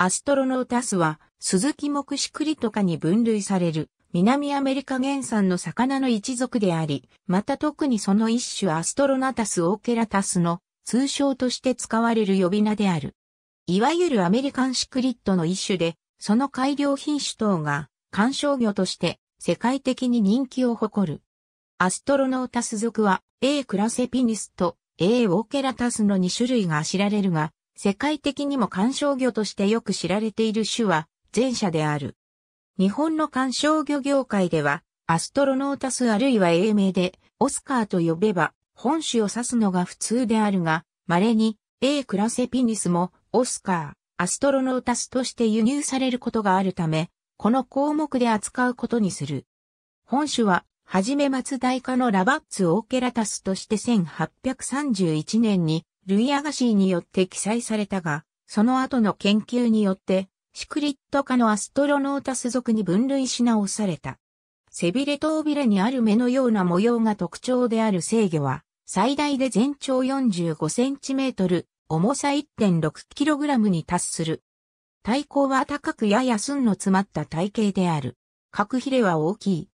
アストロノータスは、鈴木目視クリとかに分類される、南アメリカ原産の魚の一族であり、また特にその一種アストロナタス・オーケラタスの通称として使われる呼び名である。いわゆるアメリカンシクリットの一種で、その改良品種等が観賞魚として世界的に人気を誇る。アストロノータス族は A クラセピニスと A オーケラタスの2種類が知られるが、世界的にも観賞魚としてよく知られている種は前者である。日本の観賞魚業界では、アストロノータスあるいは英名で、オスカーと呼べば、本種を指すのが普通であるが、稀に、A クラセピニスも、オスカー、アストロノータスとして輸入されることがあるため、この項目で扱うことにする。本種は、はじめ松代科のラバッツ・オーケラタスとして1831年にルイ・アガシーによって記載されたが、その後の研究によって、シクリット科のアストロノータス属に分類し直された。背びれと尾びれにある目のような模様が特徴である制御は、最大で全長 45cm、重さ 1.6kg に達する。体高は高くやや寸の詰まった体型である。角ひれは大きい。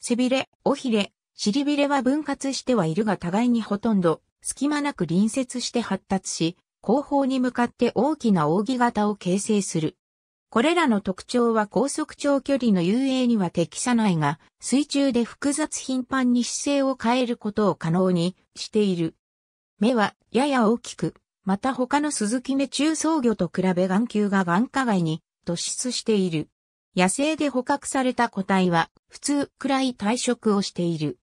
背びれ、尾ひれ、尻びれは分割してはいるが互いにほとんど隙間なく隣接して発達し、後方に向かって大きな扇形を形成する。これらの特徴は高速長距離の遊泳には適さないが、水中で複雑頻繁に姿勢を変えることを可能にしている。目はやや大きく、また他のスズキ目中層魚と比べ眼球が眼下外に突出している。野生で捕獲された個体は普通くらい退色をしている。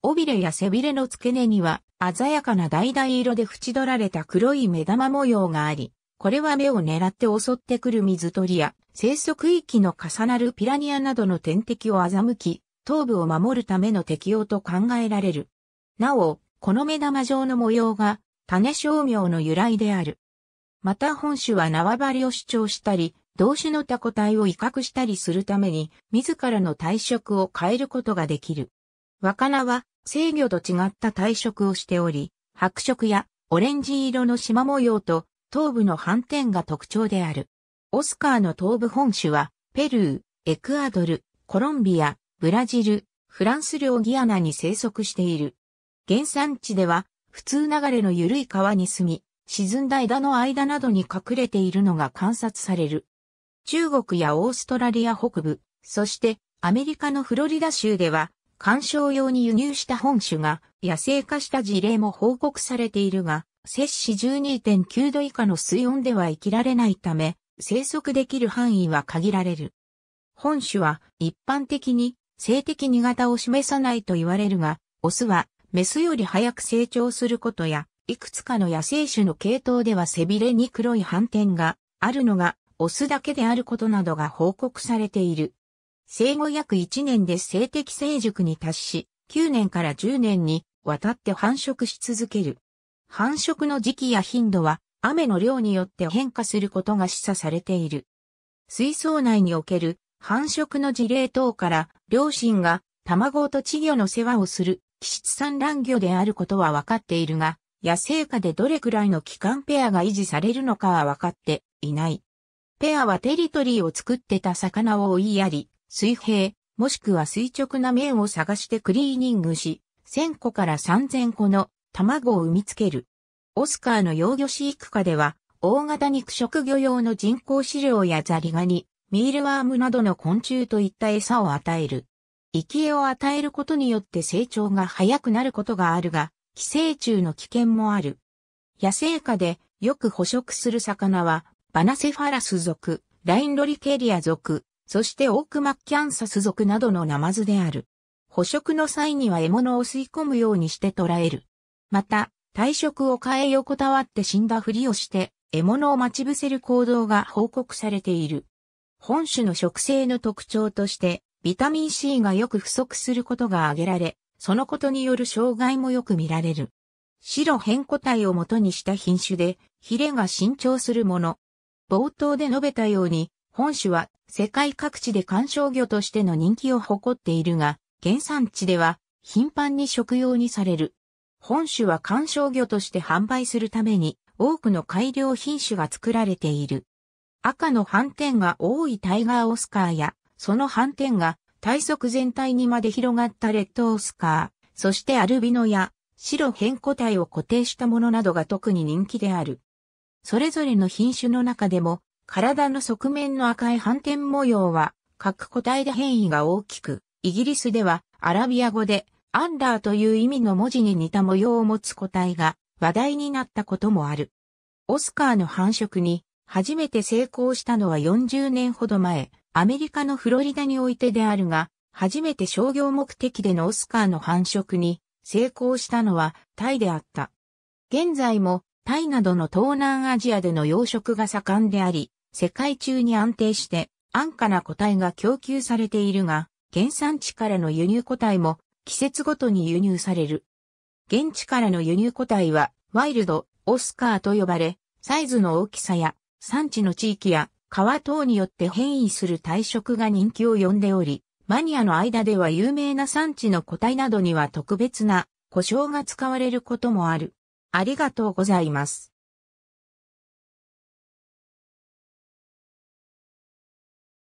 尾びれや背びれの付け根には鮮やかな橙色で縁取られた黒い目玉模様があり、これは目を狙って襲ってくる水鳥や生息域の重なるピラニアなどの天敵を欺き、頭部を守るための適用と考えられる。なお、この目玉状の模様が種商名の由来である。また本種は縄張りを主張したり、同種のタコ体を威嚇したりするために、自らの体色を変えることができる。若菜は、制御と違った体色をしており、白色やオレンジ色の縞模様と頭部の斑点が特徴である。オスカーの頭部本種は、ペルー、エクアドル、コロンビア、ブラジル、フランス領ギアナに生息している。原産地では、普通流れの緩い川に住み、沈んだ枝の間などに隠れているのが観察される。中国やオーストラリア北部、そしてアメリカのフロリダ州では鑑賞用に輸入した本種が野生化した事例も報告されているが、摂氏12.9度以下の水温では生きられないため、生息できる範囲は限られる。本種は一般的に性的苦型を示さないと言われるが、オスはメスより早く成長することや、いくつかの野生種の系統では背びれに黒い斑点があるのがオスだけであることなどが報告されている。生後約1年で性的成熟に達し、9年から10年にわたって繁殖し続ける。繁殖の時期や頻度は雨の量によって変化することが示唆されている。水槽内における繁殖の事例等から両親が卵と稚魚の世話をする気質産卵魚であることは分かっているが、野生下でどれくらいの期間ペアが維持されるのかは分かっていない。ペアはテリトリーを作ってた魚を追いやり、水平、もしくは垂直な面を探してクリーニングし、1000個から3000個の卵を産みつける。オスカーの養魚飼育下では、大型肉食魚用の人工飼料やザリガニ、ミールワームなどの昆虫といった餌を与える。生き餌を与えることによって成長が早くなることがあるが、寄生虫の危険もある。野生下でよく捕食する魚は、バナセファラス属、ラインロリケリア属、そしてオークマッキャンサス属などのナマズである。捕食の際には獲物を吸い込むようにして捕らえる。また、体色を変え横たわって死んだふりをして、獲物を待ち伏せる行動が報告されている。本種の食性の特徴として、ビタミン C がよく不足することが挙げられ、そのことによる障害もよく見られる。白変個体を元にした品種で、ヒレが伸長するもの。冒頭で述べたように、本種は世界各地で観賞魚としての人気を誇っているが、原産地では頻繁に食用にされる。本種は観賞魚として販売するために多くの改良品種が作られている。赤の斑点が多いタイガーオスカーや、その斑点が体側全体にまで広がったレッドオスカー、そしてアルビノや白変個体を固定したものなどが特に人気である。それぞれの品種の中でも体の側面の赤い斑点模様は、各個体で変異が大きく、イギリスではアラビア語でアンダーという意味の文字に似た模様を持つ個体が話題になったこともある。オスカーの繁殖に初めて成功したのは40年ほど前、アメリカのフロリダにおいてであるが、初めて商業目的でのオスカーの繁殖に成功したのはタイであった。現在もタイなどの東南アジアでの養殖が盛んであり、世界中に安定して安価な個体が供給されているが、原産地からの輸入個体も季節ごとに輸入される。現地からの輸入個体はワイルド、オスカーと呼ばれ、サイズの大きさや産地の地域や川等によって変異する体色が人気を呼んでおり、マニアの間では有名な産地の個体などには特別な故障が使われることもある。ありがとうございます。